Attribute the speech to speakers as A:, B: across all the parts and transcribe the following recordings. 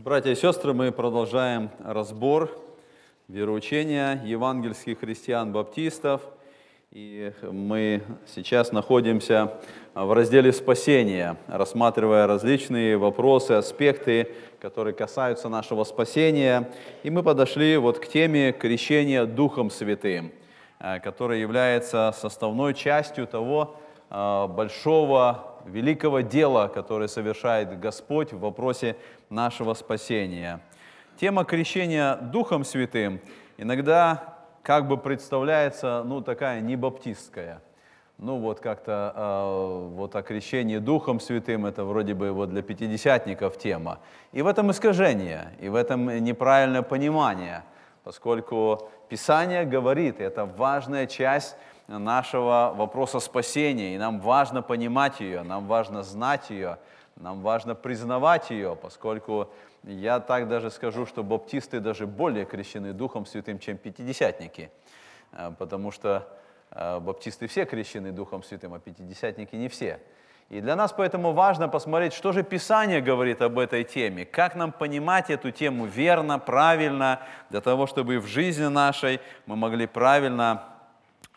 A: Братья и сестры, мы продолжаем разбор вероучения евангельских христиан-баптистов. И мы сейчас находимся в разделе спасения, рассматривая различные вопросы, аспекты, которые касаются нашего спасения. И мы подошли вот к теме крещения Духом Святым, э, которая является составной частью того э, большого великого дела, которое совершает Господь в вопросе нашего спасения. Тема крещения Духом Святым иногда как бы представляется, ну, такая небаптистская. Ну, вот как-то э, вот о крещении Духом Святым, это вроде бы вот для пятидесятников тема. И в этом искажение, и в этом неправильное понимание, поскольку Писание говорит, это важная часть нашего вопроса спасения. И нам важно понимать ее, нам важно знать ее, нам важно признавать ее, поскольку я так даже скажу, что баптисты даже более крещены Духом Святым, чем пятидесятники, э, потому что э, баптисты все крещены Духом Святым, а пятидесятники не все. И для нас поэтому важно посмотреть, что же Писание говорит об этой теме, как нам понимать эту тему верно, правильно, для того, чтобы в жизни нашей мы могли правильно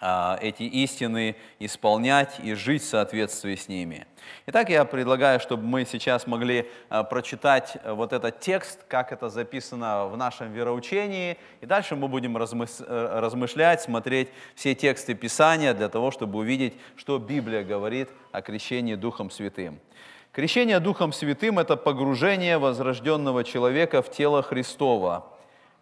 A: а, эти истины исполнять и жить в соответствии с ними. Итак, я предлагаю, чтобы мы сейчас могли а, прочитать э, вот этот текст, как это записано в нашем вероучении, и дальше мы будем э, размышлять, смотреть все тексты Писания для того, чтобы увидеть, что Библия говорит о крещении Духом Святым. Крещение Духом Святым – это погружение возрожденного человека в тело Христова,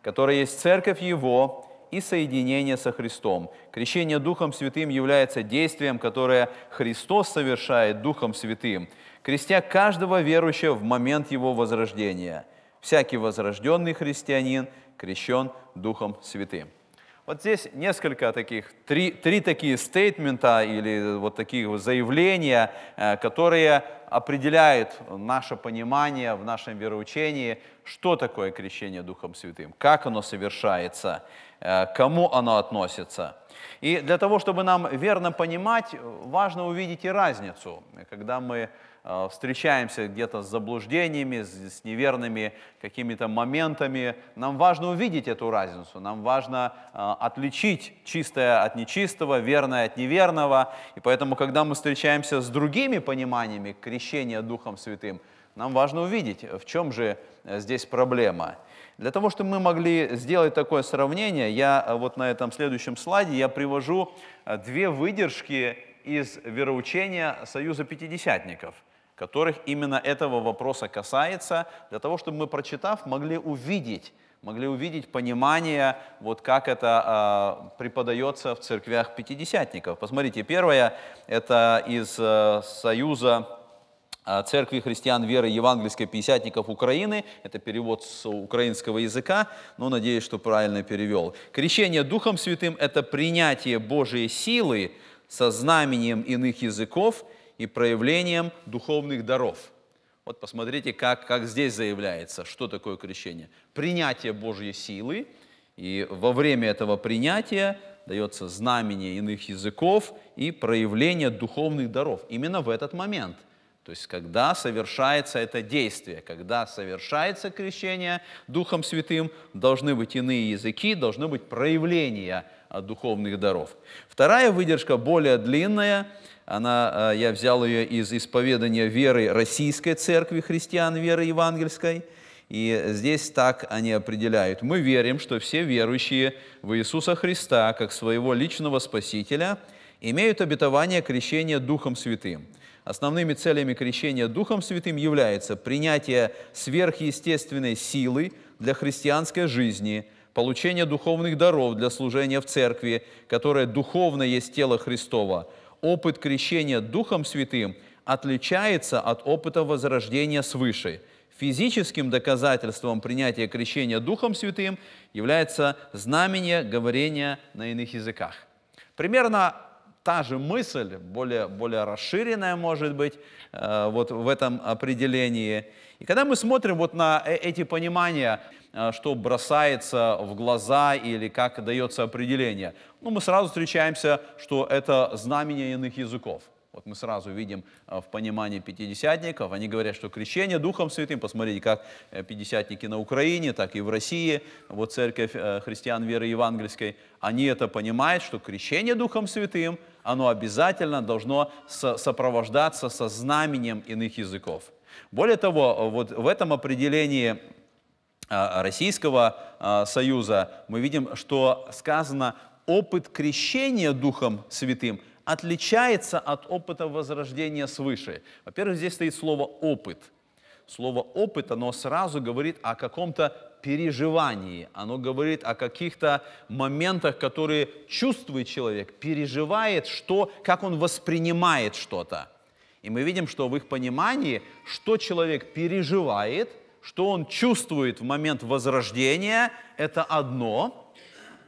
A: которое есть Церковь Его – и соединение со Христом. Крещение Духом Святым является действием, которое Христос совершает Духом Святым, крестя каждого верующего в момент его возрождения. Всякий возрожденный христианин крещен Духом Святым. Вот здесь несколько таких, три, три такие стейтмента или вот такие заявления, э, которые определяют наше понимание в нашем вероучении, что такое крещение Духом Святым? Как оно совершается? Э, кому оно относится? И для того, чтобы нам верно понимать, важно увидеть и разницу. Когда мы э, встречаемся где-то с заблуждениями, с неверными какими-то моментами, нам важно увидеть эту разницу, нам важно э, отличить чистое от нечистого, верное от неверного. И поэтому, когда мы встречаемся с другими пониманиями крещения Духом Святым, нам важно увидеть, в чем же э, здесь проблема. Для того, чтобы мы могли сделать такое сравнение, я э, вот на этом следующем слайде я привожу э, две выдержки из вероучения Союза Пятидесятников, которых именно этого вопроса касается, для того, чтобы мы, прочитав, могли увидеть, могли увидеть понимание, вот как это э, преподается в церквях пятидесятников. Посмотрите, первое, это из э, Союза а, Церкви христиан веры евангельской пятидесятников Украины. Это перевод с украинского языка, но надеюсь, что правильно перевел. Крещение Духом Святым – это принятие Божьей силы со знаменем иных языков и проявлением духовных даров. Вот посмотрите, как, как здесь заявляется, что такое крещение. Принятие Божьей силы, и во время этого принятия дается знамение иных языков и проявление духовных даров. Именно в этот момент – то есть, когда совершается это действие, когда совершается крещение Духом Святым, должны быть иные языки, должны быть проявления а, духовных даров. Вторая выдержка более длинная, она, а, я взял ее из исповедания веры Российской Церкви христиан, веры евангельской, и здесь так они определяют. Мы верим, что все верующие в Иисуса Христа, как своего личного Спасителя, имеют обетование крещения Духом Святым – Основными целями крещения Духом Святым является принятие сверхъестественной силы для христианской жизни, получение духовных даров для служения в церкви, которая духовно есть тело Христова. Опыт крещения Духом Святым отличается от опыта возрождения свыше – Физическим доказательством принятия крещения Духом Святым является знамение говорения на иных языках. Примерно та же мысль, более, более расширенная, может быть, э, вот в этом определении. И когда мы смотрим вот на э, эти понимания, э, что бросается в глаза или как дается определение, ну, мы сразу встречаемся, что это знамение иных языков – вот мы сразу видим э, в понимании пятидесятников, они говорят, что крещение Духом Святым, посмотрите, как э, пятидесятники на Украине, так и в России, вот церковь э, христиан веры евангельской, они это понимают, что крещение Духом Святым, оно обязательно должно сопровождаться со знаменем иных языков. Более того, вот в этом определении Российского Союза мы видим, что сказано опыт крещения Духом Святым – отличается от опыта возрождения свыше. Во-первых, здесь стоит слово «опыт». Слово «опыт», оно сразу говорит о каком-то переживании, оно говорит о каких-то моментах, которые чувствует человек, переживает что, как он воспринимает что-то. И мы видим, что в их понимании, что человек переживает, что он чувствует в момент возрождения, это одно,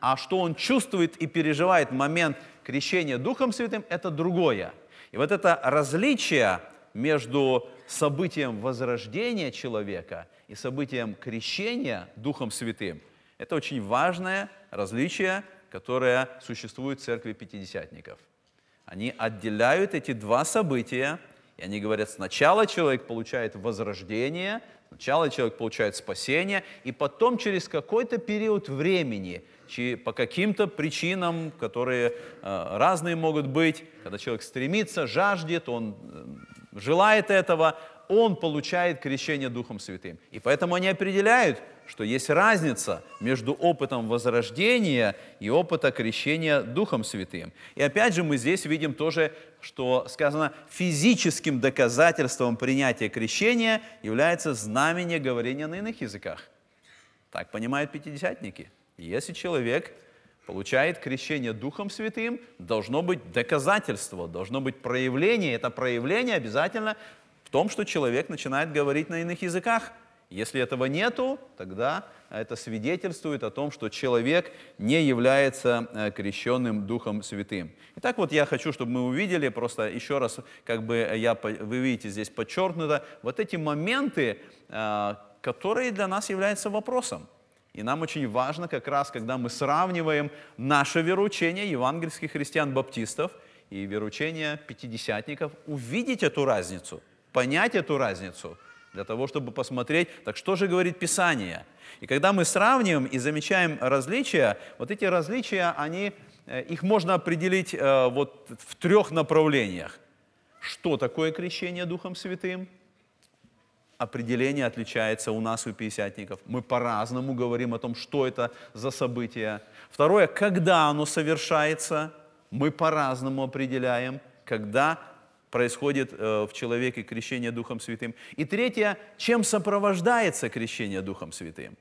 A: а что он чувствует и переживает в момент крещение Духом Святым – это другое. И вот это различие между событием возрождения человека и событием крещения Духом Святым – это очень важное различие, которое существует в церкви пятидесятников. Они отделяют эти два события, и они говорят, сначала человек получает возрождение, сначала человек получает спасение, и потом через какой-то период времени – по каким-то причинам, которые э, разные могут быть, когда человек стремится, жаждет, он э, желает этого, он получает крещение Духом Святым. И поэтому они определяют, что есть разница между опытом возрождения и опыта крещения Духом Святым. И опять же мы здесь видим тоже, что сказано, физическим доказательством принятия крещения является знамение говорения на иных языках. Так понимают пятидесятники – если человек получает крещение Духом Святым, должно быть доказательство, должно быть проявление. Это проявление обязательно в том, что человек начинает говорить на иных языках. Если этого нету, тогда это свидетельствует о том, что человек не является э, крещенным Духом Святым. Итак, вот я хочу, чтобы мы увидели, просто еще раз, как бы я, вы видите здесь подчеркнуто, вот эти моменты, э, которые для нас являются вопросом. И нам очень важно как раз, когда мы сравниваем наше вероучение евангельских христиан-баптистов и вероучение пятидесятников, увидеть эту разницу, понять эту разницу, для того, чтобы посмотреть, так что же говорит Писание. И когда мы сравниваем и замечаем различия, вот эти различия, они, э, их можно определить э, вот в трех направлениях. Что такое крещение Духом Святым – определение отличается у нас, у пятидесятников. Мы по-разному говорим о том, что это за событие. Второе, когда оно совершается, мы по-разному определяем, когда происходит э, в человеке крещение Духом Святым. И третье, чем сопровождается крещение Духом Святым.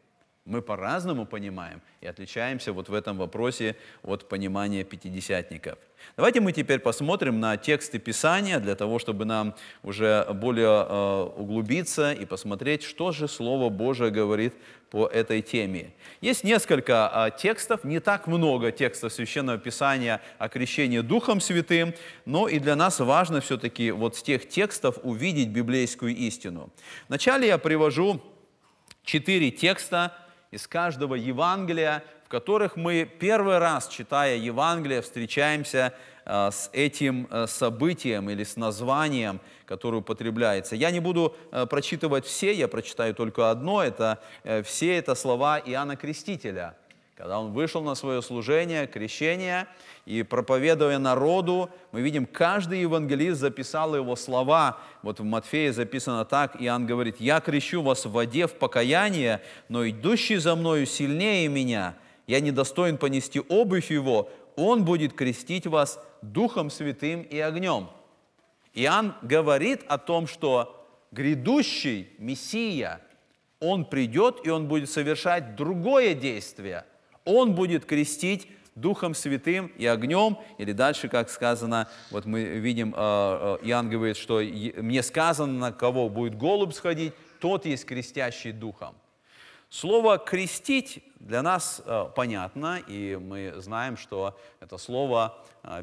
A: Мы по-разному понимаем и отличаемся вот в этом вопросе от понимания пятидесятников. Давайте мы теперь посмотрим на тексты Писания для того, чтобы нам уже более э, углубиться и посмотреть, что же Слово Божие говорит по этой теме. Есть несколько э, текстов, не так много текстов Священного Писания о крещении Духом Святым, но и для нас важно все-таки вот с тех текстов увидеть библейскую истину. Вначале я привожу четыре текста из каждого Евангелия, в которых мы первый раз, читая Евангелие, встречаемся э, с этим э, событием или с названием, которое употребляется. Я не буду э, прочитывать все, я прочитаю только одно, это все это слова Иоанна Крестителя – когда он вышел на свое служение, крещение и проповедуя народу, мы видим, каждый евангелист записал его слова. Вот в Матфея записано так, Иоанн говорит, «Я крещу вас в воде в покаяние, но идущий за мною сильнее меня, я недостоин понести обувь его, он будет крестить вас Духом Святым и огнем». Иоанн говорит о том, что грядущий Мессия, он придет и он будет совершать другое действие – он будет крестить Духом Святым и огнем, или дальше, как сказано, вот мы видим, а, а, Иоанн говорит, что мне сказано, на кого будет голубь сходить, тот есть крестящий Духом. Слово «крестить» для нас а, понятно, и мы знаем, что это слово,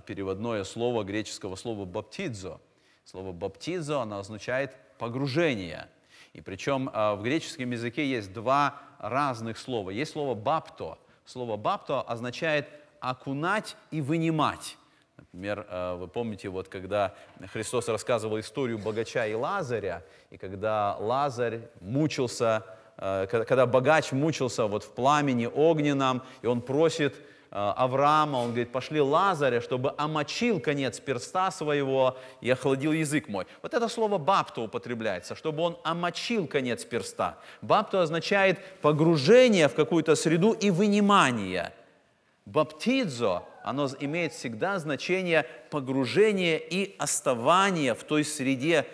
A: переводное слово греческого слова «баптидзо». Слово «баптидзо» оно означает «погружение». И причем в греческом языке есть два разных слова. Есть слово «бапто», Слово «бапто» означает «окунать и вынимать». Например, э, вы помните, вот когда Христос рассказывал историю богача и Лазаря, и когда Лазарь мучился, э, когда богач мучился вот в пламени огненном, и он просит Э, Авраама, он говорит, пошли Лазаря, чтобы омочил конец перста своего и охладил язык мой. Вот это слово бапто употребляется, чтобы он омочил конец перста. Бапто означает погружение в какую-то среду и вынимание. Баптидзо, оно имеет всегда значение погружения и оставания в той среде,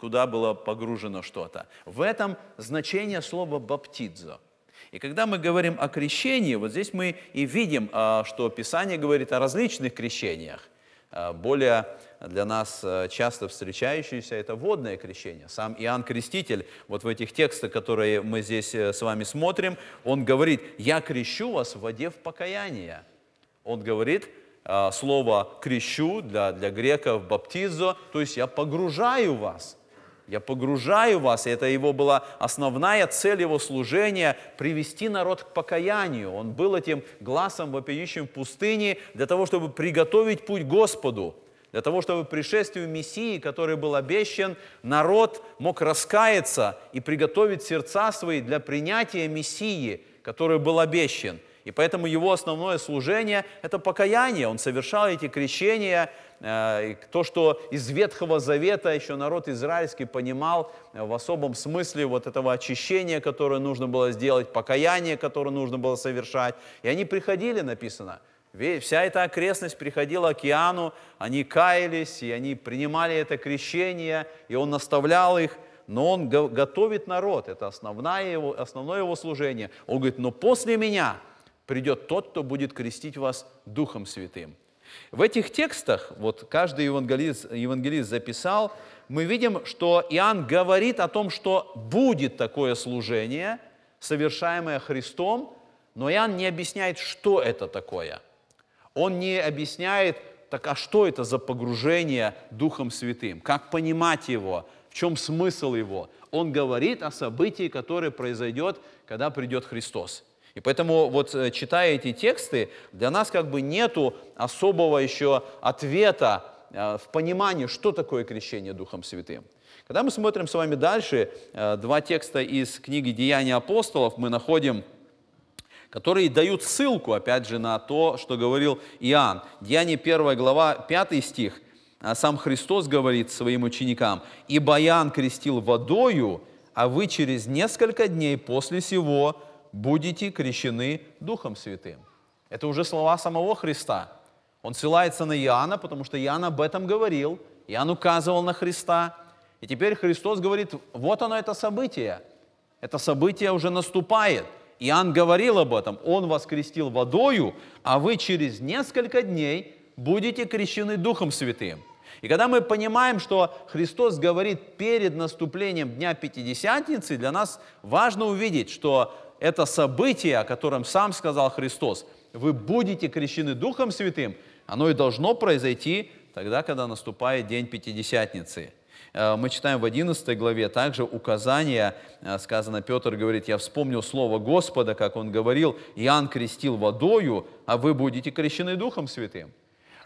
A: куда было погружено что-то. В этом значение слова баптидзо – и когда мы говорим о крещении, вот здесь мы и видим, а, что Писание говорит о различных крещениях. А, более для нас а, часто встречающееся это водное крещение. Сам Иоанн Креститель, вот в этих текстах, которые мы здесь э, с вами смотрим, он говорит, «Я крещу вас в воде в покаяние». Он говорит, слово «крещу» для, для греков «баптизо», то есть «я погружаю вас». Я погружаю вас, и это его была основная цель его служения, привести народ к покаянию. Он был этим глазом вопиющим в пустыне для того, чтобы приготовить путь Господу, для того, чтобы пришествию Мессии, который был обещан, народ мог раскаяться и приготовить сердца свои для принятия Мессии, который был обещан – и поэтому его основное служение – это покаяние. Он совершал эти крещения, э, то, что из Ветхого Завета еще народ израильский понимал э, в особом смысле вот этого очищения, которое нужно было сделать, покаяние, которое нужно было совершать. И они приходили, написано, Вся эта окрестность приходила к Иоанну, они каялись, и они принимали это крещение, и он наставлял их, но он готовит народ, это основное его, основное его служение. Он говорит, но после меня – придет тот, кто будет крестить вас Духом Святым. В этих текстах, вот каждый евангелист, евангелист записал, мы видим, что Иоанн говорит о том, что будет такое служение, совершаемое Христом, но Иоанн не объясняет, что это такое. Он не объясняет, так а что это за погружение Духом Святым, как понимать его, в чем смысл его. Он говорит о событии, которое произойдет, когда придет Христос. И поэтому вот э, читая эти тексты, для нас как бы нету особого еще ответа э, в понимании, что такое крещение Духом Святым. Когда мы смотрим с вами дальше, э, два текста из книги «Деяния апостолов» мы находим, которые дают ссылку, опять же, на то, что говорил Иоанн. Деяние 1 глава, 5 стих «А – сам Христос говорит своим ученикам, «Ибо Иоанн крестил водою, а вы через несколько дней после сего будете крещены Духом Святым. Это уже слова самого Христа. Он ссылается на Иоанна, потому что Иоанн об этом говорил, Иоанн указывал на Христа. И теперь Христос говорит, вот оно это событие, это событие уже наступает. Иоанн говорил об этом, он воскрестил водою, а вы через несколько дней будете крещены Духом Святым. И когда мы понимаем, что Христос говорит перед наступлением Дня Пятидесятницы, для нас важно увидеть, что это событие, о котором сам сказал Христос, вы будете крещены Духом Святым, оно и должно произойти тогда, когда наступает день Пятидесятницы. Э, мы читаем в 11 главе также указание, э, сказано, Петр говорит, «Я вспомнил слово Господа, как он говорил, Иоанн крестил водою, а вы будете крещены Духом Святым».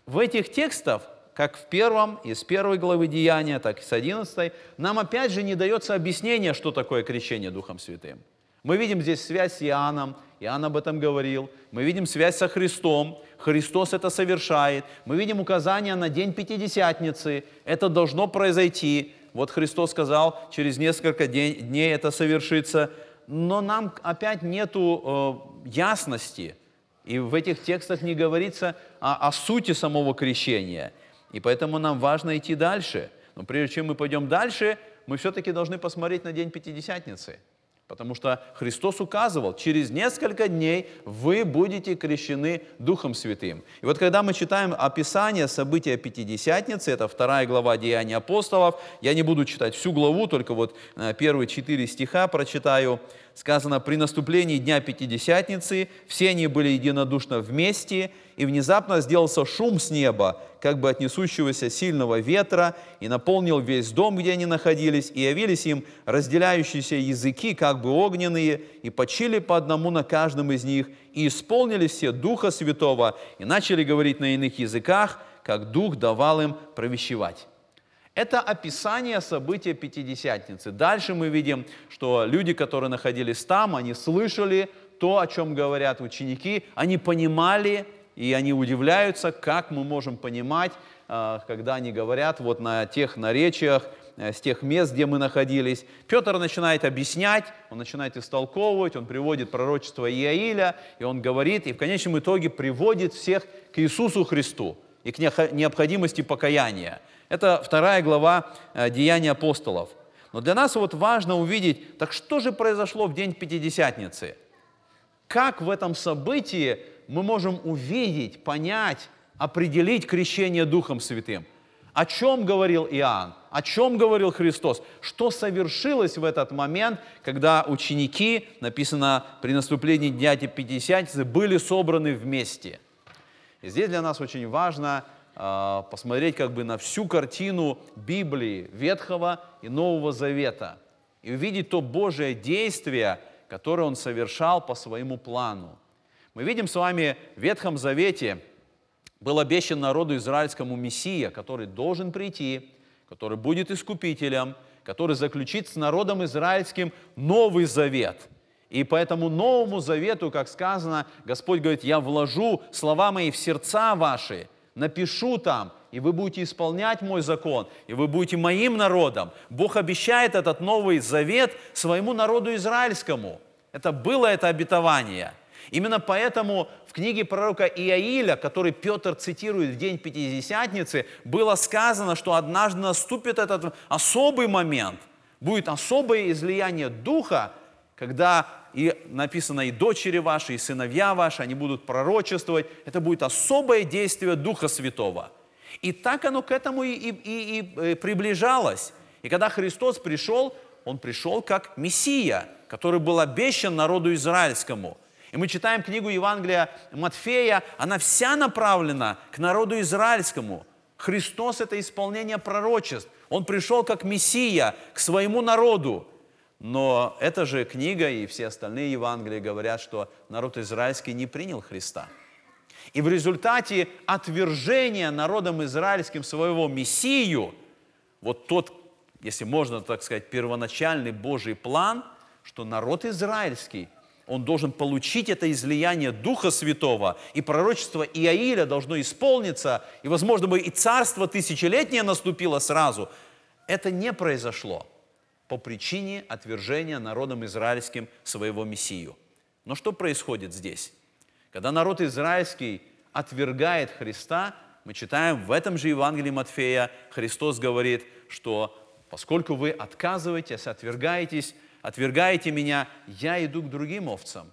A: В этих текстах, как в первом, из первой главы Деяния, так и с 11, нам опять же не дается объяснение, что такое крещение Духом Святым – мы видим здесь связь с Иоанном, Иоанн об этом говорил. Мы видим связь со Христом, Христос это совершает. Мы видим указание на день Пятидесятницы, это должно произойти. Вот Христос сказал, через несколько день, дней это совершится. Но нам опять нету э, ясности, и в этих текстах не говорится о, о сути самого крещения. И поэтому нам важно идти дальше. Но прежде чем мы пойдем дальше, мы все-таки должны посмотреть на день Пятидесятницы – Потому что Христос указывал, через несколько дней вы будете крещены Духом Святым. И вот когда мы читаем описание события Пятидесятницы, это вторая глава Деяний апостолов, я не буду читать всю главу, только вот э, первые четыре стиха прочитаю – сказано, при наступлении Дня Пятидесятницы все они были единодушно вместе, и внезапно сделался шум с неба, как бы от несущегося сильного ветра, и наполнил весь дом, где они находились, и явились им разделяющиеся языки, как бы огненные, и почили по одному на каждом из них, и исполнили все Духа Святого, и начали говорить на иных языках, как Дух давал им провещевать. Это описание события Пятидесятницы. Дальше мы видим, что люди, которые находились там, они слышали то, о чем говорят ученики, они понимали, и они удивляются, как мы можем понимать, а, когда они говорят вот на тех наречиях, э, с тех мест, где мы находились. Петр начинает объяснять, он начинает истолковывать, он приводит пророчество Иаиля, и он говорит, и в конечном итоге приводит всех к Иисусу Христу и к необходимости покаяния. Это вторая глава э, Деяний апостолов». Но для нас вот важно увидеть, так что же произошло в день Пятидесятницы? Как в этом событии мы можем увидеть, понять, определить крещение Духом Святым? О чем говорил Иоанн? О чем говорил Христос? Что совершилось в этот момент, когда ученики, написано при наступлении Дня Пятидесятницы, были собраны вместе? И здесь для нас очень важно – а, посмотреть как бы на всю картину Библии Ветхого и Нового Завета и увидеть то Божие действие, которое Он совершал по своему плану. Мы видим с вами в Ветхом Завете был обещан народу израильскому Мессия, который должен прийти, который будет искупителем, который заключит с народом израильским Новый Завет – и по этому Новому Завету, как сказано, Господь говорит, «Я вложу слова мои в сердца ваши, напишу там, и вы будете исполнять мой закон, и вы будете моим народом. Бог обещает этот Новый Завет своему народу израильскому. Это было это обетование. Именно поэтому в книге пророка Иаиля, который Петр цитирует в день Пятидесятницы, было сказано, что однажды наступит этот особый момент, будет особое излияние Духа, когда и написано, и дочери ваши, и сыновья ваши, они будут пророчествовать. Это будет особое действие Духа Святого. И так оно к этому и, и, и, и э, приближалось. И когда Христос пришел, Он пришел как Мессия, который был обещан народу израильскому. И мы читаем книгу Евангелия Матфея, она вся направлена к народу израильскому. Христос – это исполнение пророчеств. Он пришел как Мессия к своему народу. Но эта же книга и все остальные Евангелия говорят, что народ израильский не принял Христа. И в результате отвержения народом израильским своего Мессию, вот тот, если можно так сказать, первоначальный Божий план, что народ израильский, он должен получить это излияние Духа Святого, и пророчество Иаиля должно исполниться, и, возможно бы, и царство тысячелетнее наступило сразу. Это не произошло – по причине отвержения народом израильским своего Мессию. Но что происходит здесь? Когда народ израильский отвергает Христа, мы читаем в этом же Евангелии Матфея, Христос говорит, что поскольку вы отказываетесь, отвергаетесь, отвергаете меня, я иду к другим овцам.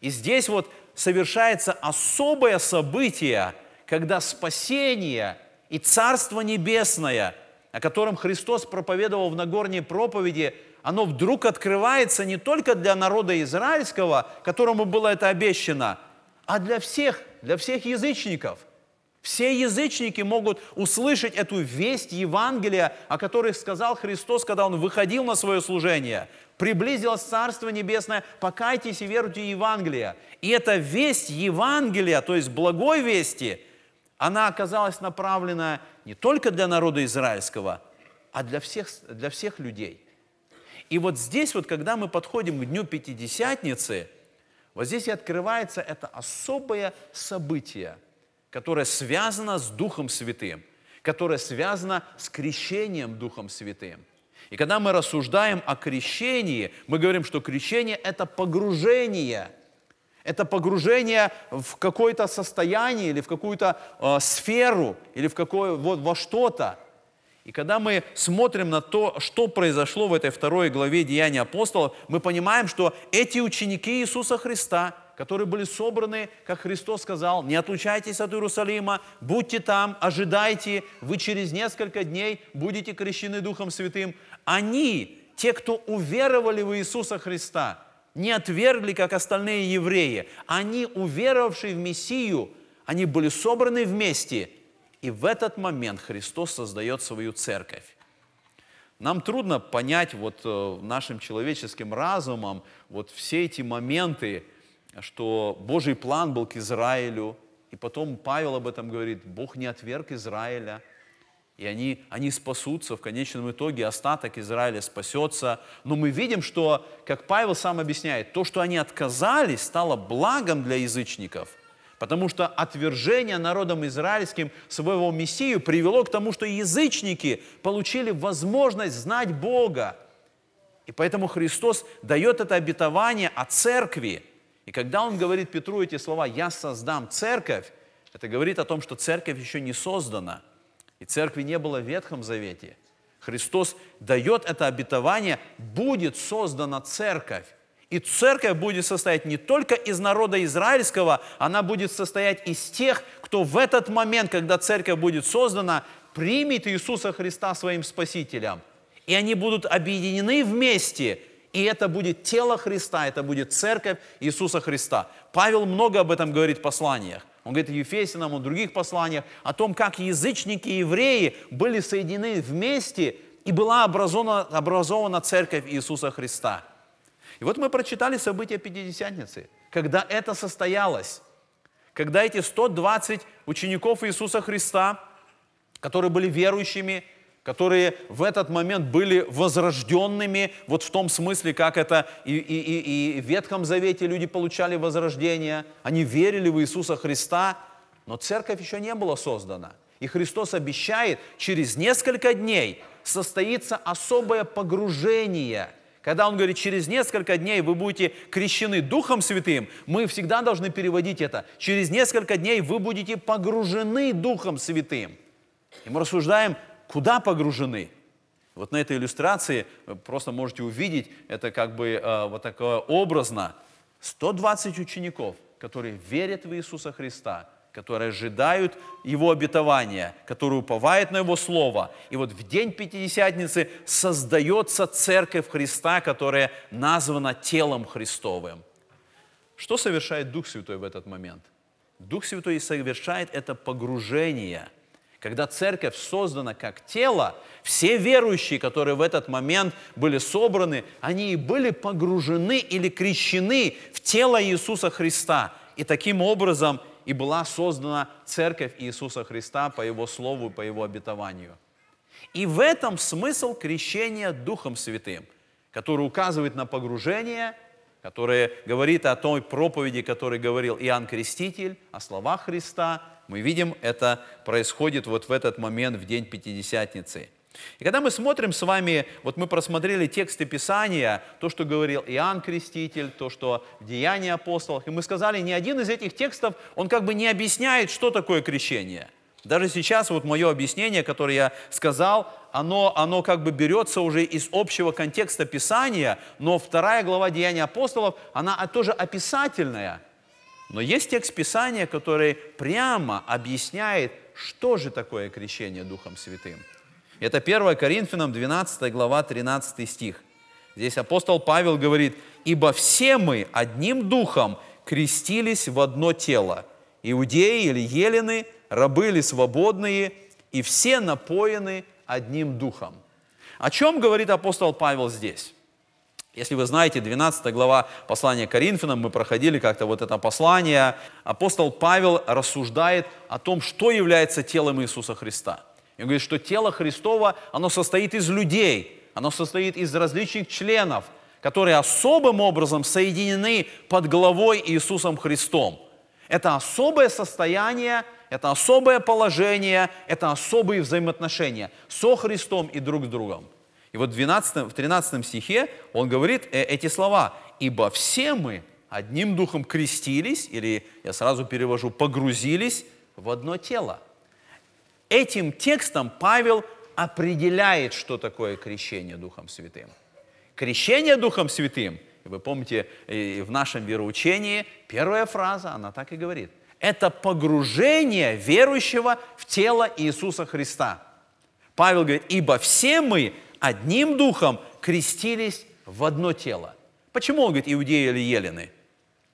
A: И здесь вот совершается особое событие, когда спасение и Царство Небесное – о котором Христос проповедовал в Нагорней проповеди, оно вдруг открывается не только для народа израильского, которому было это обещано, а для всех, для всех язычников. Все язычники могут услышать эту весть Евангелия, о которой сказал Христос, когда Он выходил на свое служение. Приблизилось Царство Небесное, покайтесь и веруйте Евангелие. И эта весть Евангелия, то есть благой вести – она оказалась направлена не только для народа израильского, а для всех, для всех людей. И вот здесь вот, когда мы подходим к Дню Пятидесятницы, вот здесь и открывается это особое событие, которое связано с Духом Святым, которое связано с крещением Духом Святым. И когда мы рассуждаем о крещении, мы говорим, что крещение – это погружение – это погружение в какое-то состояние или в какую-то э, сферу или в какое, вот, во что-то. И когда мы смотрим на то, что произошло в этой второй главе Деяния апостолов, мы понимаем, что эти ученики Иисуса Христа, которые были собраны, как Христос сказал, не отлучайтесь от Иерусалима, будьте там, ожидайте, вы через несколько дней будете крещены Духом Святым. Они, те, кто уверовали в Иисуса Христа – не отвергли, как остальные евреи. Они, уверовавшие в Мессию, они были собраны вместе. И в этот момент Христос создает свою церковь. Нам трудно понять вот э, нашим человеческим разумом вот все эти моменты, что Божий план был к Израилю, и потом Павел об этом говорит, Бог не отверг Израиля – и они, они спасутся, в конечном итоге остаток Израиля спасется. Но мы видим, что, как Павел сам объясняет, то, что они отказались, стало благом для язычников, потому что отвержение народом израильским своего Мессию привело к тому, что язычники получили возможность знать Бога. И поэтому Христос дает это обетование о церкви. И когда Он говорит Петру эти слова «Я создам церковь», это говорит о том, что церковь еще не создана – и церкви не было в Ветхом Завете. Христос дает это обетование, будет создана церковь. И церковь будет состоять не только из народа израильского, она будет состоять из тех, кто в этот момент, когда церковь будет создана, примет Иисуса Христа своим спасителем. И они будут объединены вместе, и это будет тело Христа, это будет церковь Иисуса Христа. Павел много об этом говорит в посланиях. Он говорит Ефесинам, и других посланиях, о том, как язычники и евреи были соединены вместе, и была образована, образована церковь Иисуса Христа. И вот мы прочитали события Пятидесятницы, когда это состоялось, когда эти 120 учеников Иисуса Христа, которые были верующими, которые в этот момент были возрожденными, вот в том смысле, как это и, и, и в Ветхом Завете люди получали возрождение, они верили в Иисуса Христа, но церковь еще не была создана. И Христос обещает, через несколько дней состоится особое погружение. Когда Он говорит, через несколько дней вы будете крещены Духом Святым, мы всегда должны переводить это. Через несколько дней вы будете погружены Духом Святым. И мы рассуждаем, куда погружены. Вот на этой иллюстрации вы э, просто можете увидеть, это как бы э, вот такое образно, 120 учеников, которые верят в Иисуса Христа, которые ожидают Его обетования, которые уповают на Его Слово. И вот в день Пятидесятницы создается Церковь Христа, которая названа телом Христовым. Что совершает Дух Святой в этот момент? Дух Святой совершает это погружение – когда церковь создана как тело, все верующие, которые в этот момент были собраны, они и были погружены или крещены в тело Иисуса Христа. И таким образом и была создана церковь Иисуса Христа по Его Слову и по Его обетованию. И в этом смысл крещения Духом Святым, который указывает на погружение, который говорит о той проповеди, которой говорил Иоанн Креститель, о словах Христа – мы видим, это происходит вот в этот момент, в день Пятидесятницы. И когда мы смотрим с вами, вот мы просмотрели тексты Писания, то, что говорил Иоанн Креститель, то, что Деяния апостолов, и мы сказали, ни один из этих текстов, он как бы не объясняет, что такое крещение. Даже сейчас вот мое объяснение, которое я сказал, оно, оно как бы берется уже из общего контекста Писания, но вторая глава Деяния апостолов, она тоже описательная – но есть текст Писания, который прямо объясняет, что же такое крещение Духом Святым. Это 1 Коринфянам 12 глава 13 стих. Здесь апостол Павел говорит, «Ибо все мы одним духом крестились в одно тело, иудеи или елены, рабы или свободные, и все напоены одним духом». О чем говорит апостол Павел здесь? Если вы знаете, 12 глава послания Коринфянам, мы проходили как-то вот это послание, апостол Павел рассуждает о том, что является телом Иисуса Христа. И он говорит, что тело Христова, оно состоит из людей, оно состоит из различных членов, которые особым образом соединены под главой Иисусом Христом. Это особое состояние, это особое положение, это особые взаимоотношения со Христом и друг с другом. И вот в, 12, в 13 стихе он говорит э, эти слова. «Ибо все мы одним духом крестились, или я сразу перевожу, погрузились в одно тело». Этим текстом Павел определяет, что такое крещение Духом Святым. Крещение Духом Святым, вы помните, в нашем вероучении первая фраза, она так и говорит, это погружение верующего в тело Иисуса Христа. Павел говорит, ибо все мы одним духом крестились в одно тело. Почему он говорит иудеи или елены?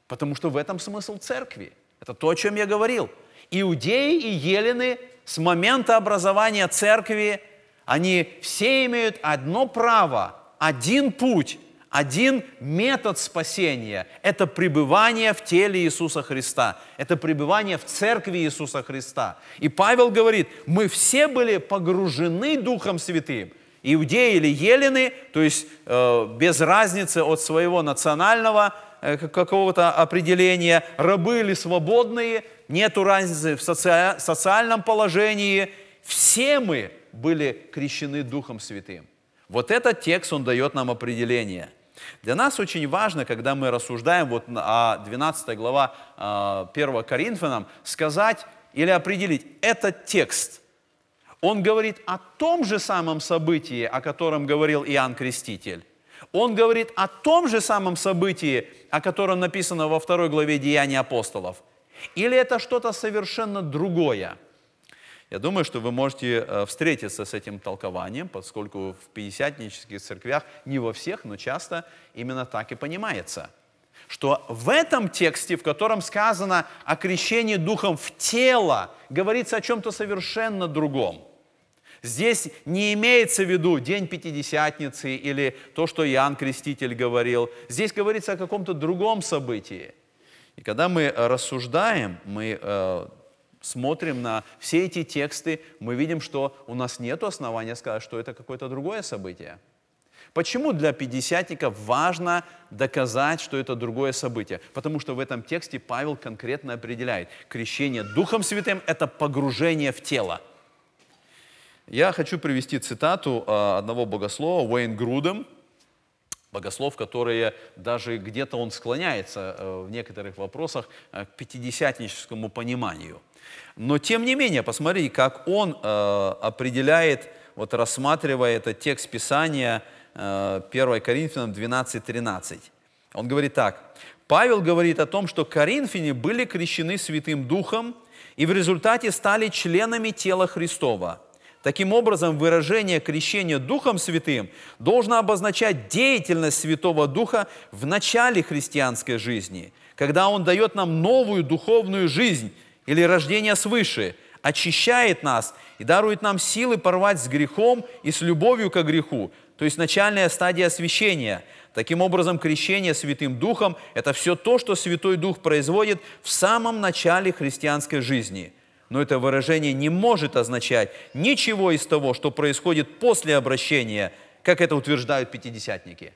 A: Потому что в этом смысл церкви. Это то, о чем я говорил. Иудеи и елены с момента образования церкви, они все имеют одно право, один путь, один метод спасения – это пребывание в теле Иисуса Христа, это пребывание в церкви Иисуса Христа. И Павел говорит, мы все были погружены Духом Святым – иудеи или елены, то есть э, без разницы от своего национального э, какого-то определения, рабы или свободные, нету разницы в соци... социальном положении, все мы были крещены Духом Святым. Вот этот текст, он дает нам определение. Для нас очень важно, когда мы рассуждаем вот о 12 глава 1 э, Коринфянам, сказать или определить, этот текст – он говорит о том же самом событии, о котором говорил Иоанн Креститель. Он говорит о том же самом событии, о котором написано во второй главе Деяний апостолов. Или это что-то совершенно другое? Я думаю, что вы можете э, встретиться с этим толкованием, поскольку в пятидесятнических церквях не во всех, но часто именно так и понимается – что в этом тексте, в котором сказано о крещении духом в тело, говорится о чем-то совершенно другом. Здесь не имеется в виду День Пятидесятницы или то, что Иоанн Креститель говорил. Здесь говорится о каком-то другом событии. И когда мы э, рассуждаем, мы э, смотрим на все эти тексты, мы видим, что у нас нет основания сказать, что это какое-то другое событие. Почему для пятидесятников важно доказать, что это другое событие? Потому что в этом тексте Павел конкретно определяет, крещение Духом Святым – это погружение в тело. Я хочу привести цитату а, одного богослова Уэйн Грудем, богослов, который даже где-то он склоняется э, в некоторых вопросах э, к пятидесятническому пониманию. Но тем не менее, посмотри, как он э, определяет, вот рассматривая этот текст Писания – 1 э, Коринфянам 12.13. Он говорит так. Павел говорит о том, что коринфяне были крещены Святым Духом и в результате стали членами тела Христова. Таким образом, выражение крещения Духом Святым должно обозначать деятельность Святого Духа в начале христианской жизни, когда Он дает нам новую духовную жизнь или рождение свыше, очищает нас и дарует нам силы порвать с грехом и с любовью к греху, то есть начальная стадия освящения. Таким образом, крещение Святым Духом – это все то, что Святой Дух производит в самом начале христианской жизни. Но это выражение не может означать ничего из того, что происходит после обращения, как это утверждают пятидесятники.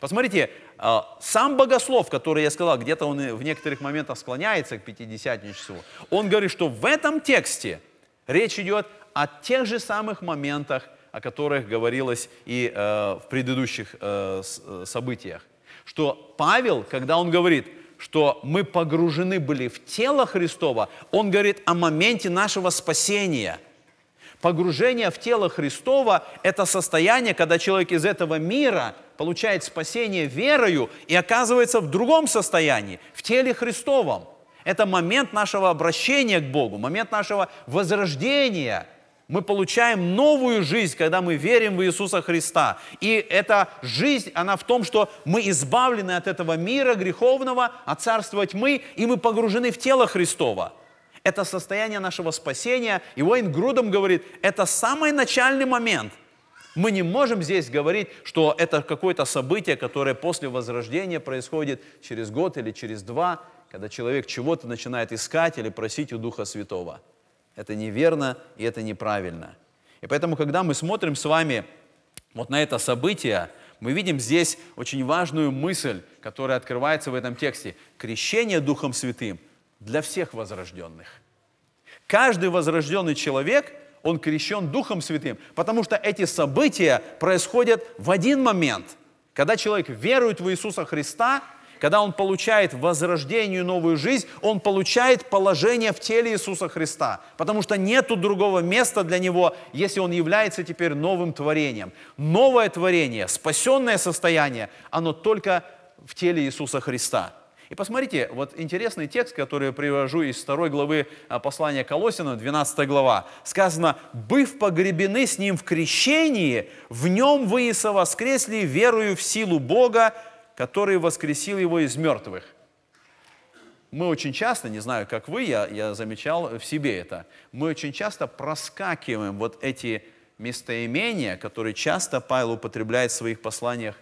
A: Посмотрите, а, сам богослов, который я сказал, где-то он в некоторых моментах склоняется к пятидесятничеству, он говорит, что в этом тексте речь идет о тех же самых моментах – о которых говорилось и э, в предыдущих э, э, событиях. Что Павел, когда он говорит, что мы погружены были в тело Христова, он говорит о моменте нашего спасения. Погружение в тело Христова – это состояние, когда человек из этого мира получает спасение верою и оказывается в другом состоянии, в теле Христовом. Это момент нашего обращения к Богу, момент нашего возрождения – мы получаем новую жизнь, когда мы верим в Иисуса Христа. И эта жизнь, она в том, что мы избавлены от этого мира греховного, от царства тьмы, и мы погружены в тело Христова. Это состояние нашего спасения. И Уэйн Грудом говорит, это самый начальный момент – мы не можем здесь говорить, что это какое-то событие, которое после возрождения происходит через год или через два, когда человек чего-то начинает искать или просить у Духа Святого. Это неверно и это неправильно. И поэтому, когда мы смотрим с вами вот на это событие, мы видим здесь очень важную мысль, которая открывается в этом тексте. Крещение Духом Святым для всех возрожденных. Каждый возрожденный человек, он крещен Духом Святым, потому что эти события происходят в один момент. Когда человек верует в Иисуса Христа – когда он получает возрождение, новую жизнь, он получает положение в теле Иисуса Христа, потому что нету другого места для него, если он является теперь новым творением. Новое творение, спасенное состояние, оно только в теле Иисуса Христа – и посмотрите, вот интересный текст, который я привожу из второй главы а, послания Колосина, 12 глава. Сказано, «Быв погребены с ним в крещении, в нем вы и совоскресли верою в силу Бога, который воскресил его из мертвых. Мы очень часто, не знаю, как вы, я, я замечал в себе это, мы очень часто проскакиваем вот эти местоимения, которые часто Павел употребляет в своих посланиях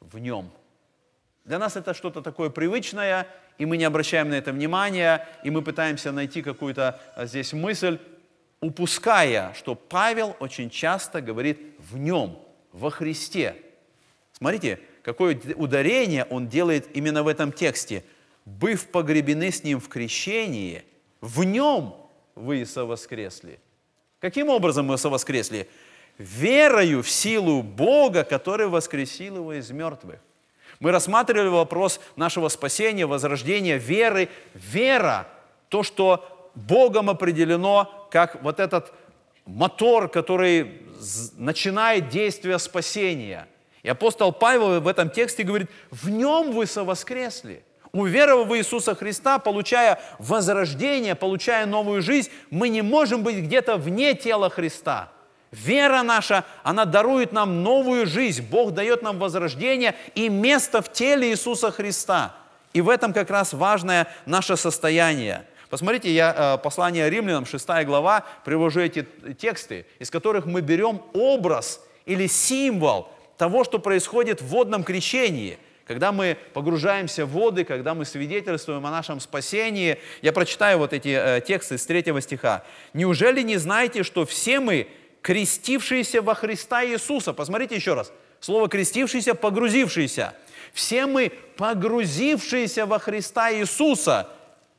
A: в нем. Для нас это что-то такое привычное, и мы не обращаем на это внимания, и мы пытаемся найти какую-то а, здесь мысль, упуская, что Павел очень часто говорит в нем, во Христе. Смотрите, какое ударение он делает именно в этом тексте. «Быв погребены с ним в крещении, в нем вы и совоскресли». Каким образом мы совоскресли? Верою в силу Бога, который воскресил его из мертвых. Мы рассматривали вопрос нашего спасения, возрождения веры. Вера, то, что Богом определено как вот этот мотор, который начинает действие спасения – и апостол Павел в этом тексте говорит, в нем вы совоскресли. Уверовав в Иисуса Христа, получая возрождение, получая новую жизнь, мы не можем быть где-то вне тела Христа. Вера наша, она дарует нам новую жизнь. Бог дает нам возрождение и место в теле Иисуса Христа. И в этом как раз важное наше состояние – Посмотрите, я э, послание римлянам, 6 глава, привожу эти тексты, из которых мы берем образ или символ того, что происходит в водном крещении – когда мы погружаемся в воды, когда мы свидетельствуем о нашем спасении. Я прочитаю вот эти э, тексты с третьего стиха. «Неужели не знаете, что все мы, крестившиеся во Христа Иисуса?» Посмотрите еще раз. Слово «крестившийся» — «погрузившийся». «Все мы, погрузившиеся во Христа Иисуса».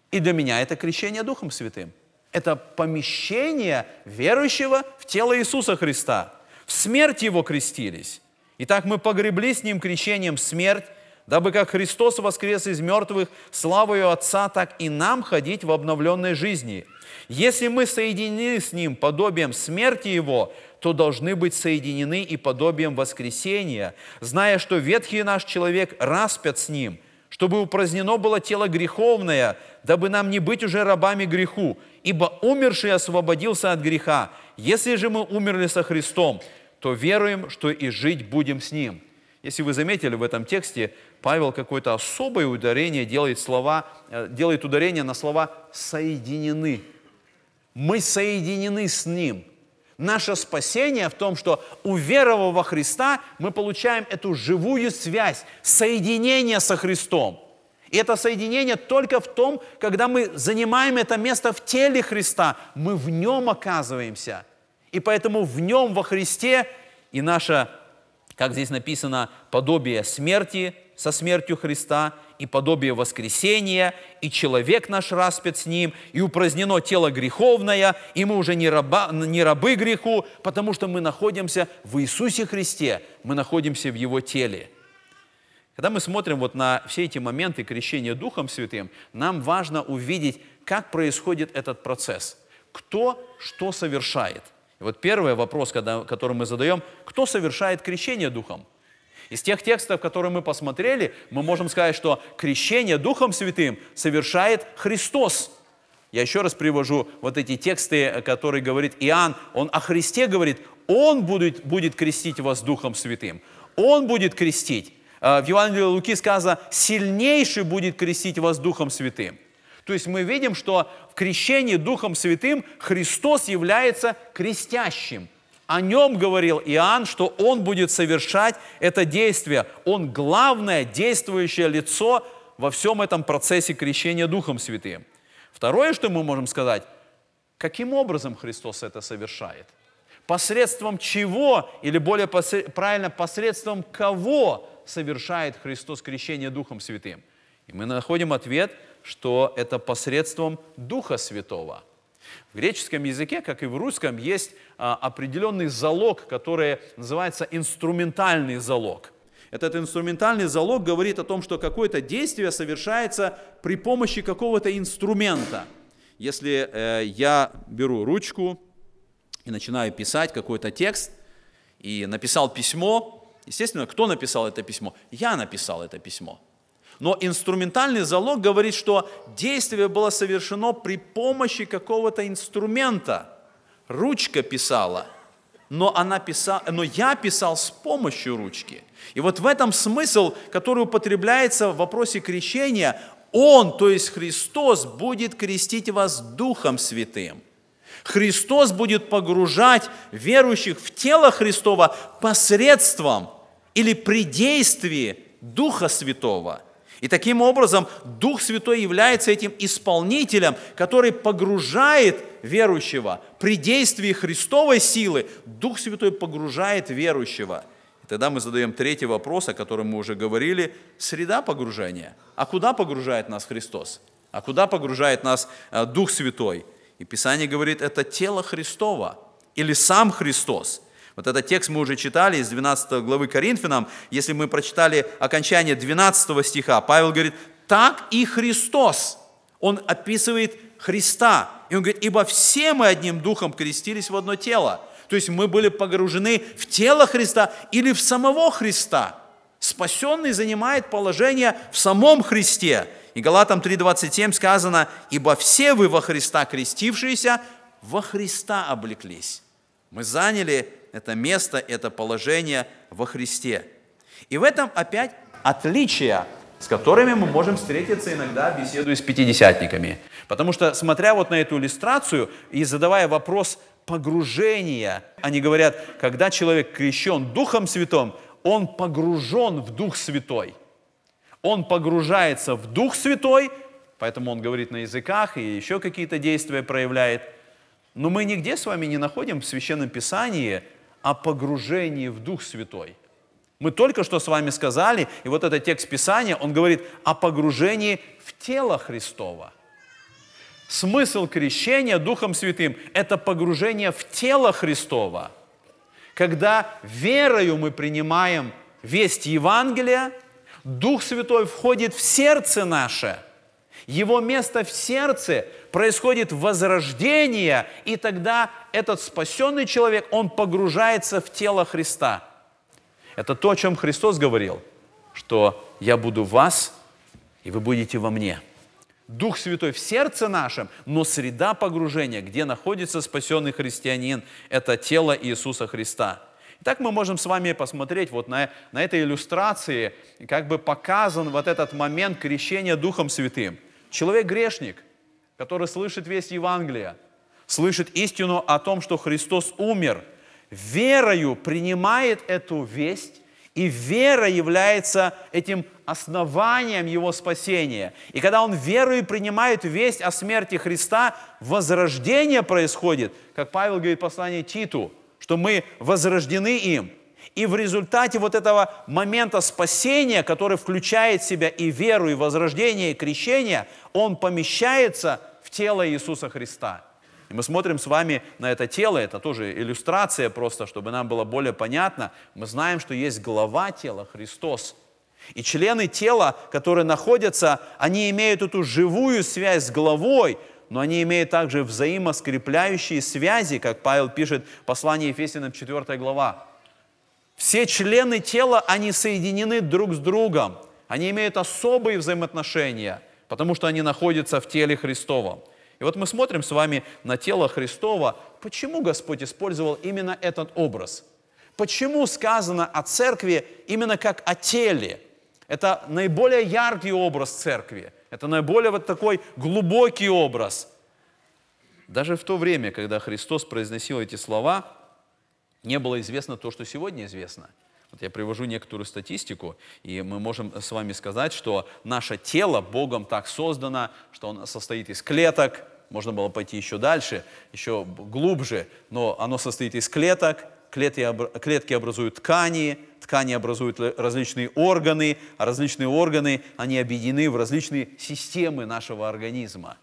A: И для меня это крещение Духом Святым. Это помещение верующего в тело Иисуса Христа. В смерть Его крестились Итак, мы погребли с Ним крещением смерть, дабы как Христос воскрес из мертвых славою Отца, так и нам ходить в обновленной жизни. Если мы соединены с Ним подобием смерти Его, то должны быть соединены и подобием воскресения, зная, что ветхий наш человек распят с Ним, чтобы упразднено было тело греховное, дабы нам не быть уже рабами греху, ибо умерший освободился от греха. Если же мы умерли со Христом, то веруем, что и жить будем с Ним. Если вы заметили в этом тексте, Павел какое-то особое ударение делает, слова, э, делает ударение на слова «соединены». Мы соединены с Ним. Наше спасение в том, что уверовав во Христа, мы получаем эту живую связь, соединение со Христом. И это соединение только в том, когда мы занимаем это место в теле Христа, мы в нем оказываемся – и поэтому в нем, во Христе, и наше, как здесь написано, подобие смерти со смертью Христа, и подобие воскресения, и человек наш распят с ним, и упразднено тело греховное, и мы уже не, раба, не рабы греху, потому что мы находимся в Иисусе Христе, мы находимся в Его теле. Когда мы смотрим вот на все эти моменты крещения Духом Святым, нам важно увидеть, как происходит этот процесс, кто что совершает вот первый вопрос, когда, который мы задаем, кто совершает крещение Духом? Из тех текстов, которые мы посмотрели, мы можем сказать, что крещение Духом Святым совершает Христос. Я еще раз привожу вот эти тексты, э, которые говорит Иоанн. Он о Христе говорит, Он будет, будет крестить вас Духом Святым. Он будет крестить. Э, в Евангелии Луки сказано, сильнейший будет крестить вас Духом Святым. То есть мы видим, что в крещении Духом Святым Христос является крестящим. О нем говорил Иоанн, что он будет совершать это действие. Он главное действующее лицо во всем этом процессе крещения Духом Святым. Второе, что мы можем сказать, каким образом Христос это совершает? Посредством чего, или более правильно, посредством кого совершает Христос крещение Духом Святым? И мы находим ответ – что это посредством Духа Святого. В греческом языке, как и в русском, есть а, определенный залог, который называется инструментальный залог. Этот инструментальный залог говорит о том, что какое-то действие совершается при помощи какого-то инструмента. Если э, я беру ручку и начинаю писать какой-то текст, и написал письмо, естественно, кто написал это письмо? Я написал это письмо. Но инструментальный залог говорит, что действие было совершено при помощи какого-то инструмента. Ручка писала, но, она писала, но я писал с помощью ручки. И вот в этом смысл, который употребляется в вопросе крещения, Он, то есть Христос, будет крестить вас Духом Святым. Христос будет погружать верующих в тело Христова посредством или при действии Духа Святого – и таким образом Дух Святой является этим исполнителем, который погружает верующего. При действии Христовой силы Дух Святой погружает верующего. И тогда мы задаем третий вопрос, о котором мы уже говорили, среда погружения. А куда погружает нас Христос? А куда погружает нас э, Дух Святой? И Писание говорит, это тело Христова или сам Христос – вот этот текст мы уже читали из 12 главы Коринфянам. Если мы прочитали окончание 12 стиха, Павел говорит, так и Христос. Он описывает Христа. И он говорит, ибо все мы одним духом крестились в одно тело. То есть мы были погружены в тело Христа или в самого Христа. Спасенный занимает положение в самом Христе. И Галатам 3.27 сказано, «Ибо все вы во Христа крестившиеся, во Христа облеклись». Мы заняли это место, это положение во Христе. И в этом опять отличие, с которыми мы можем встретиться иногда, беседуя с пятидесятниками. Потому что, смотря вот на эту иллюстрацию и задавая вопрос погружения, они говорят, когда человек крещен Духом Святым, он погружен в Дух Святой. Он погружается в Дух Святой, поэтому он говорит на языках и еще какие-то действия проявляет – но мы нигде с вами не находим в Священном Писании о погружении в Дух Святой. Мы только что с вами сказали, и вот этот текст Писания, он говорит о погружении в тело Христова. Смысл крещения Духом Святым – это погружение в тело Христова, когда верою мы принимаем весть Евангелия, Дух Святой входит в сердце наше. Его место в сердце происходит возрождение, и тогда этот спасенный человек, он погружается в тело Христа. Это то, о чем Христос говорил, что «я буду в вас, и вы будете во мне». Дух Святой в сердце нашем, но среда погружения, где находится спасенный христианин, это тело Иисуса Христа – Итак, мы можем с вами посмотреть вот на, на этой иллюстрации, как бы показан вот этот момент крещения Духом Святым. Человек грешник – который слышит весь Евангелие, слышит истину о том, что Христос умер, верою принимает эту весть, и вера является этим основанием его спасения. И когда он верою принимает весть о смерти Христа, возрождение происходит, как Павел говорит в послании Титу, что мы возрождены им. И в результате вот этого момента спасения, который включает в себя и веру, и возрождение, и крещение, он помещается – в тело Иисуса Христа. И мы смотрим с вами на это тело, это тоже иллюстрация просто, чтобы нам было более понятно. Мы знаем, что есть глава тела Христос. И члены тела, которые находятся, они имеют эту живую связь с главой, но они имеют также взаимоскрепляющие связи, как Павел пишет в послании Ефесянам 4 глава. Все члены тела, они соединены друг с другом, они имеют особые взаимоотношения – потому что они находятся в теле Христова. И вот мы смотрим с вами на тело Христова, почему Господь использовал именно этот образ. Почему сказано о церкви именно как о теле? Это наиболее яркий образ церкви. Это наиболее вот такой глубокий образ. Даже в то время, когда Христос произносил эти слова, не было известно то, что сегодня известно – вот я привожу некоторую статистику, и мы можем с вами сказать, что наше тело Богом так создано, что оно состоит из клеток, можно было пойти еще дальше, еще глубже, но оно состоит из клеток, клетки, клетки образуют ткани, ткани образуют различные органы, а различные органы, они объединены в различные системы нашего организма.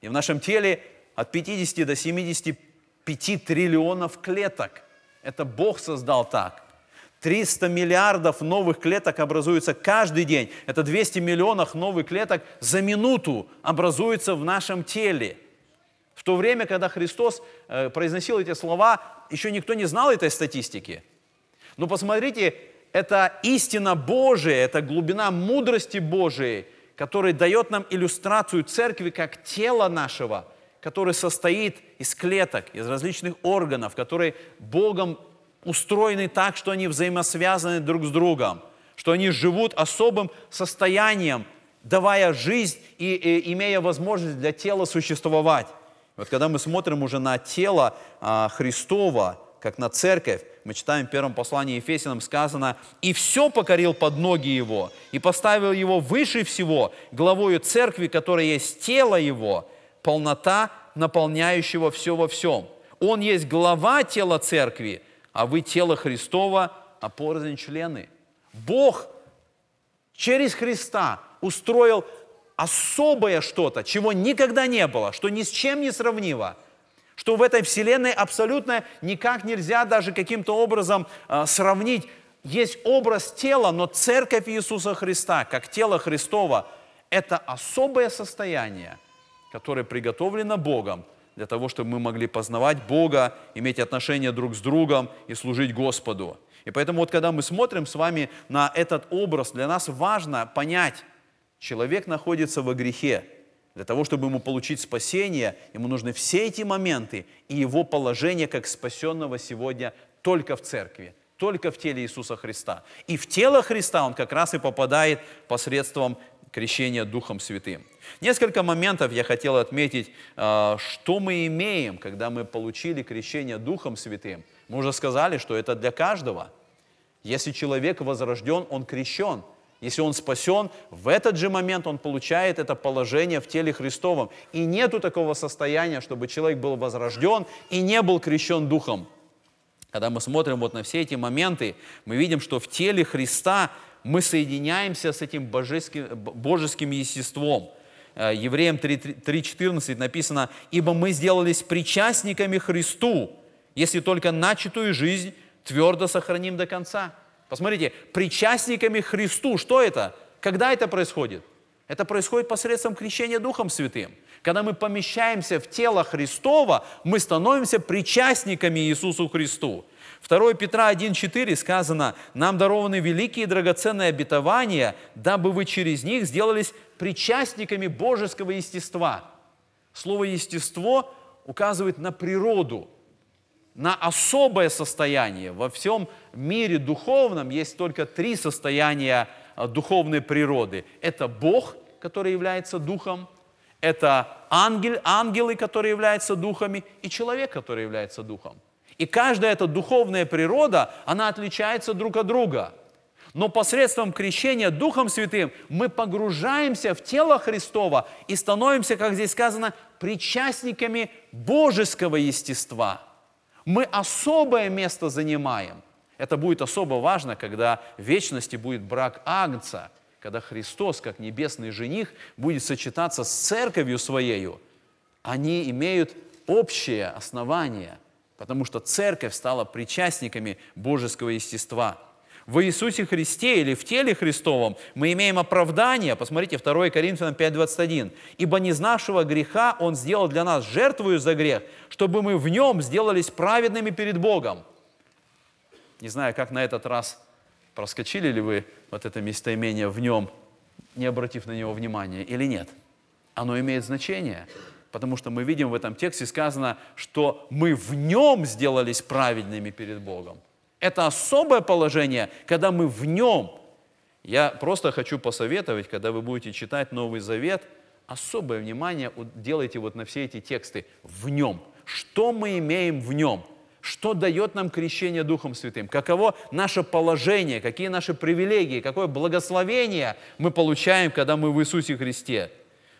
A: И в нашем теле от 50 до 75 триллионов клеток. Это Бог создал так. 300 миллиардов новых клеток образуется каждый день. Это 200 миллионов новых клеток за минуту образуется в нашем теле. В то время, когда Христос э, произносил эти слова, еще никто не знал этой статистики. Но посмотрите, это истина Божия, это глубина мудрости Божией, которая дает нам иллюстрацию церкви как тела нашего, которое состоит из клеток, из различных органов, которые Богом устроены так, что они взаимосвязаны друг с другом, что они живут особым состоянием, давая жизнь и, и имея возможность для тела существовать. Вот когда мы смотрим уже на тело а, Христова, как на церковь, мы читаем в первом послании Ефесянам сказано, «И все покорил под ноги его, и поставил его выше всего, главою церкви, которая есть тело его, полнота наполняющего все во всем». Он есть глава тела церкви, а вы тело Христова, а порознь члены. Бог через Христа устроил особое что-то, чего никогда не было, что ни с чем не сравнимо, что в этой вселенной абсолютно никак нельзя даже каким-то образом а, сравнить. Есть образ тела, но церковь Иисуса Христа, как тело Христова, это особое состояние, которое приготовлено Богом – для того, чтобы мы могли познавать Бога, иметь отношения друг с другом и служить Господу. И поэтому вот когда мы смотрим с вами на этот образ, для нас важно понять, человек находится во грехе. Для того, чтобы ему получить спасение, ему нужны все эти моменты и его положение как спасенного сегодня только в церкви, только в теле Иисуса Христа. И в тело Христа он как раз и попадает посредством крещение Духом Святым. Несколько моментов я хотел отметить, а, что мы имеем, когда мы получили крещение Духом Святым. Мы уже сказали, что это для каждого. Если человек возрожден, он крещен. Если он спасен, в этот же момент он получает это положение в теле Христовом. И нету такого состояния, чтобы человек был возрожден и не был крещен Духом. Когда мы смотрим вот на все эти моменты, мы видим, что в теле Христа мы соединяемся с этим божеским, божеским естеством. Э, Евреям 3.14 написано, «Ибо мы сделались причастниками Христу, если только начатую жизнь твердо сохраним до конца». Посмотрите, причастниками Христу, что это? Когда это происходит? Это происходит посредством крещения Духом Святым. Когда мы помещаемся в тело Христова, мы становимся причастниками Иисусу Христу. 2 Петра 1.4 сказано, «Нам дарованы великие и драгоценные обетования, дабы вы через них сделались причастниками божеского естества». Слово «естество» указывает на природу, на особое состояние. Во всем мире духовном есть только три состояния э, духовной природы. Это Бог, который является Духом, это ангель, ангелы, которые являются духами, и человек, который является духом. И каждая эта духовная природа, она отличается друг от друга. Но посредством крещения Духом Святым мы погружаемся в тело Христова и становимся, как здесь сказано, причастниками божеского естества. Мы особое место занимаем. Это будет особо важно, когда в вечности будет брак Агнца, когда Христос, как небесный жених, будет сочетаться с церковью своею. Они имеют общее основание – потому что церковь стала причастниками божеского естества. В Иисусе Христе или в теле Христовом мы имеем оправдание. Посмотрите, 2 Коринфянам 5:21. «Ибо не знавшего греха Он сделал для нас жертвую за грех, чтобы мы в нем сделались праведными перед Богом». Не знаю, как на этот раз проскочили ли вы вот это местоимение в нем, не обратив на него внимания или нет. Оно имеет значение – Потому что мы видим в этом тексте сказано, что мы в нем сделались праведными перед Богом. Это особое положение, когда мы в нем. Я просто хочу посоветовать, когда вы будете читать Новый Завет, особое внимание делайте вот на все эти тексты в нем. Что мы имеем в нем? Что дает нам крещение Духом Святым? Каково наше положение? Какие наши привилегии? Какое благословение мы получаем, когда мы в Иисусе Христе?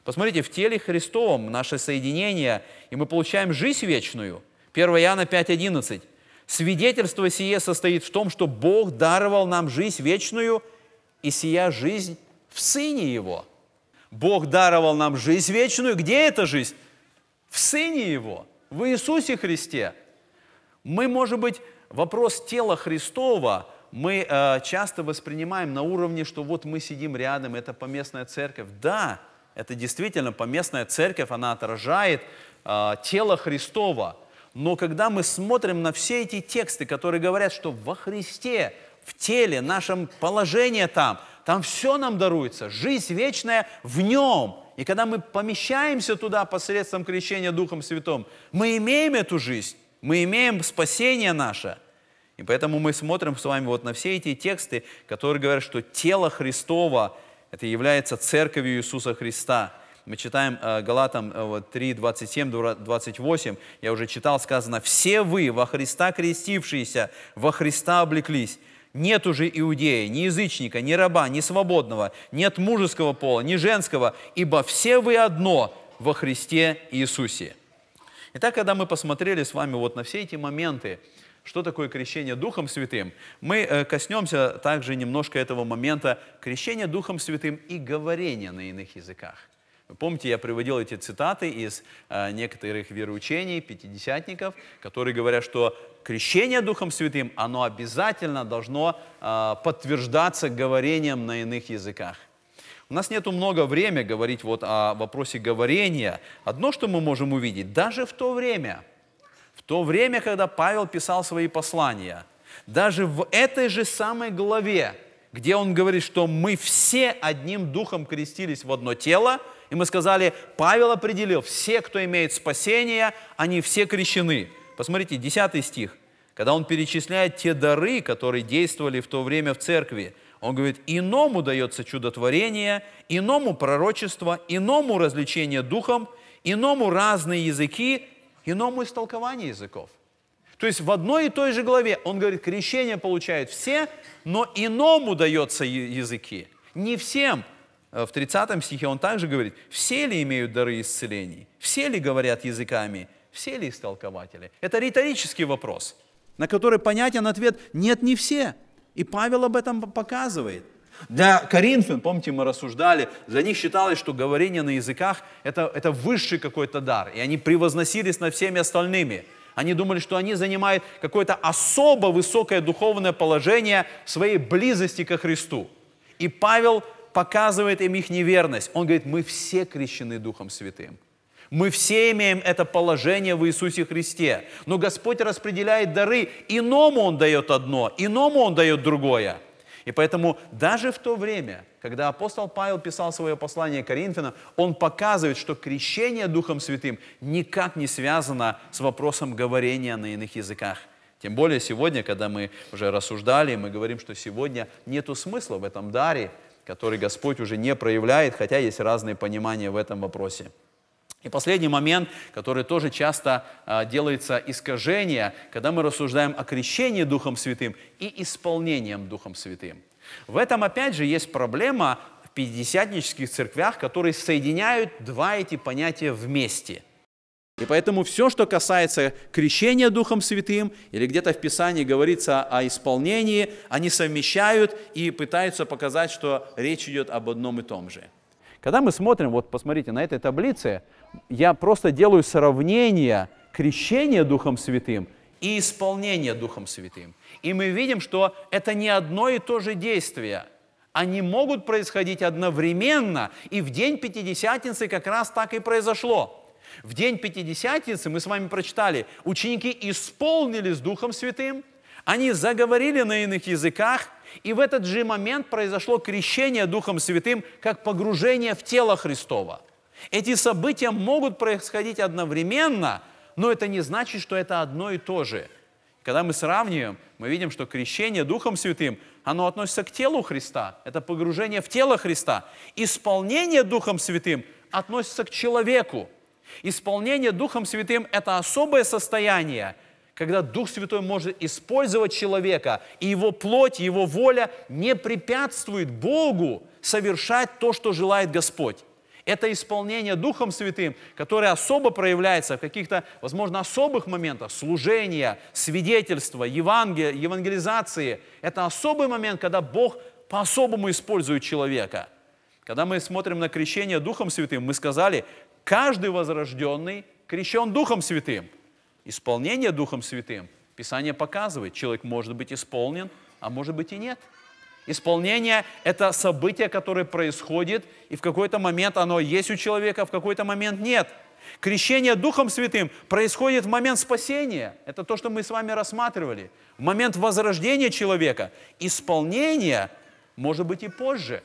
A: Посмотрите, в теле Христовом наше соединение, и мы получаем жизнь вечную. 1 Иоанна 5.11. Свидетельство сие состоит в том, что Бог даровал нам жизнь вечную, и сия жизнь в Сыне Его. Бог даровал нам жизнь вечную. Где эта жизнь? В Сыне Его, в Иисусе Христе. Мы, может быть, вопрос тела Христова мы э, часто воспринимаем на уровне, что вот мы сидим рядом, это поместная церковь. Да, это действительно поместная церковь, она отражает э, тело Христова. Но когда мы смотрим на все эти тексты, которые говорят, что во Христе, в теле, нашем положении там, там все нам даруется, жизнь вечная в нем. И когда мы помещаемся туда посредством крещения Духом Святым, мы имеем эту жизнь, мы имеем спасение наше – и поэтому мы смотрим с вами вот на все эти тексты, которые говорят, что тело Христова это является церковью Иисуса Христа. Мы читаем э, Галатам 3, 27, 28. Я уже читал, сказано, «Все вы, во Христа крестившиеся, во Христа облеклись». Нет уже иудея, ни язычника, ни раба, ни свободного, нет мужеского пола, ни женского, ибо все вы одно во Христе Иисусе. Итак, когда мы посмотрели с вами вот на все эти моменты, что такое крещение Духом Святым, мы э, коснемся также немножко этого момента крещения Духом Святым и говорения на иных языках. Вы помните, я приводил эти цитаты из э, некоторых вероучений, пятидесятников, которые говорят, что крещение Духом Святым, оно обязательно должно э, подтверждаться говорением на иных языках. У нас нету много времени говорить вот о вопросе говорения. Одно, что мы можем увидеть, даже в то время, то время, когда Павел писал свои послания, даже в этой же самой главе, где он говорит, что мы все одним духом крестились в одно тело, и мы сказали, Павел определил, все, кто имеет спасение, они все крещены. Посмотрите, 10 стих, когда он перечисляет те дары, которые действовали в то время в церкви, он говорит, иному дается чудотворение, иному пророчество, иному развлечение духом, иному разные языки, иному истолкованию языков. То есть в одной и той же главе он говорит, крещение получают все, но иному дается языки. Не всем. Э, в 30 стихе он также говорит, все ли имеют дары исцелений, все ли говорят языками, все ли истолкователи. Это риторический вопрос, на который понятен ответ «нет, не все». И Павел об этом показывает – для коринфян, помните, мы рассуждали, для них считалось, что говорение на языках это, – это высший какой-то дар, и они превозносились над всеми остальными. Они думали, что они занимают какое-то особо высокое духовное положение своей близости ко Христу. И Павел показывает им их неверность. Он говорит, мы все крещены Духом Святым. Мы все имеем это положение в Иисусе Христе. Но Господь распределяет дары. Иному Он дает одно, иному Он дает другое – и поэтому даже в то время, когда апостол Павел писал свое послание Коринфянам, он показывает, что крещение Духом Святым никак не связано с вопросом говорения на иных языках. Тем более сегодня, когда мы уже рассуждали, мы говорим, что сегодня нету смысла в этом даре, который Господь уже не проявляет, хотя есть разные понимания в этом вопросе. И последний момент, который тоже часто а, делается искажение, когда мы рассуждаем о крещении Духом Святым и исполнением Духом Святым. В этом опять же есть проблема в пятидесятнических церквях, которые соединяют два эти понятия вместе. И поэтому все, что касается крещения Духом Святым, или где-то в Писании говорится о исполнении, они совмещают и пытаются показать, что речь идет об одном и том же. Когда мы смотрим, вот посмотрите, на этой таблице – я просто делаю сравнение крещения Духом Святым и исполнения Духом Святым. И мы видим, что это не одно и то же действие. Они могут происходить одновременно, и в день Пятидесятницы как раз так и произошло. В день Пятидесятницы мы с вами прочитали, ученики исполнились Духом Святым, они заговорили на иных языках, и в этот же момент произошло крещение Духом Святым, как погружение в тело Христова – эти события могут происходить одновременно, но это не значит, что это одно и то же. Когда мы сравниваем, мы видим, что крещение Духом Святым, оно относится к телу Христа, это погружение в тело Христа. Исполнение Духом Святым относится к человеку. Исполнение Духом Святым – это особое состояние, когда Дух Святой может использовать человека, и его плоть, его воля не препятствует Богу совершать то, что желает Господь. Это исполнение Духом Святым, которое особо проявляется в каких-то, возможно, особых моментах служения, свидетельства, евангелизации. Это особый момент, когда Бог по-особому использует человека. Когда мы смотрим на крещение Духом Святым, мы сказали, каждый возрожденный крещен Духом Святым. Исполнение Духом Святым Писание показывает, человек может быть исполнен, а может быть и нет – Исполнение – это событие, которое происходит, и в какой-то момент оно есть у человека, в какой-то момент нет. Крещение Духом Святым происходит в момент спасения. Это то, что мы с вами рассматривали. В момент возрождения человека. Исполнение может быть и позже.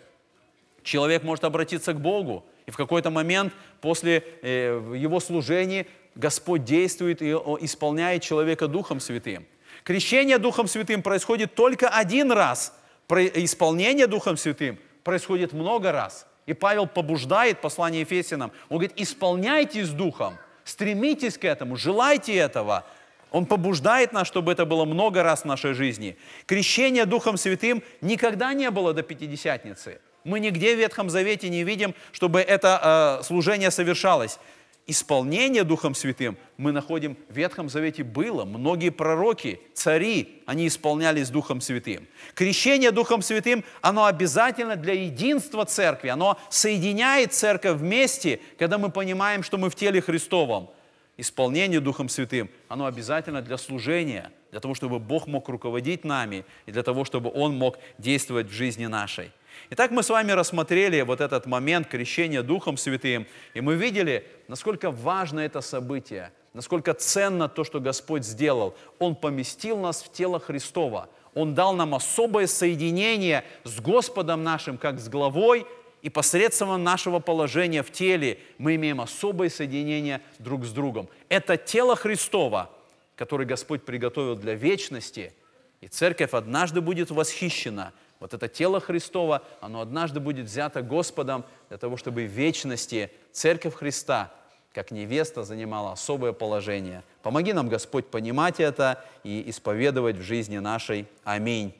A: Человек может обратиться к Богу, и в какой-то момент после э, его служения Господь действует и исполняет человека Духом Святым. Крещение Духом Святым происходит только один раз – исполнение Духом Святым происходит много раз. И Павел побуждает послание Ефесянам. Он говорит, исполняйтесь Духом, стремитесь к этому, желайте этого. Он побуждает нас, чтобы это было много раз в нашей жизни. Крещение Духом Святым никогда не было до Пятидесятницы. Мы нигде в Ветхом Завете не видим, чтобы это э, служение совершалось. Исполнение Духом Святым мы находим в Ветхом Завете было. Многие пророки, цари, они исполнялись Духом Святым. Крещение Духом Святым, оно обязательно для единства церкви. Оно соединяет церковь вместе, когда мы понимаем, что мы в теле Христовом. Исполнение Духом Святым, оно обязательно для служения, для того, чтобы Бог мог руководить нами и для того, чтобы Он мог действовать в жизни нашей. Итак, мы с вами рассмотрели вот этот момент крещения Духом Святым, и мы видели, насколько важно это событие, насколько ценно то, что Господь сделал. Он поместил нас в тело Христова, Он дал нам особое соединение с Господом нашим, как с главой, и посредством нашего положения в теле мы имеем особое соединение друг с другом. Это тело Христова, которое Господь приготовил для вечности, и церковь однажды будет восхищена – вот это тело Христова, оно однажды будет взято Господом для того, чтобы в вечности Церковь Христа, как невеста, занимала особое положение. Помоги нам, Господь, понимать это и исповедовать в жизни нашей. Аминь.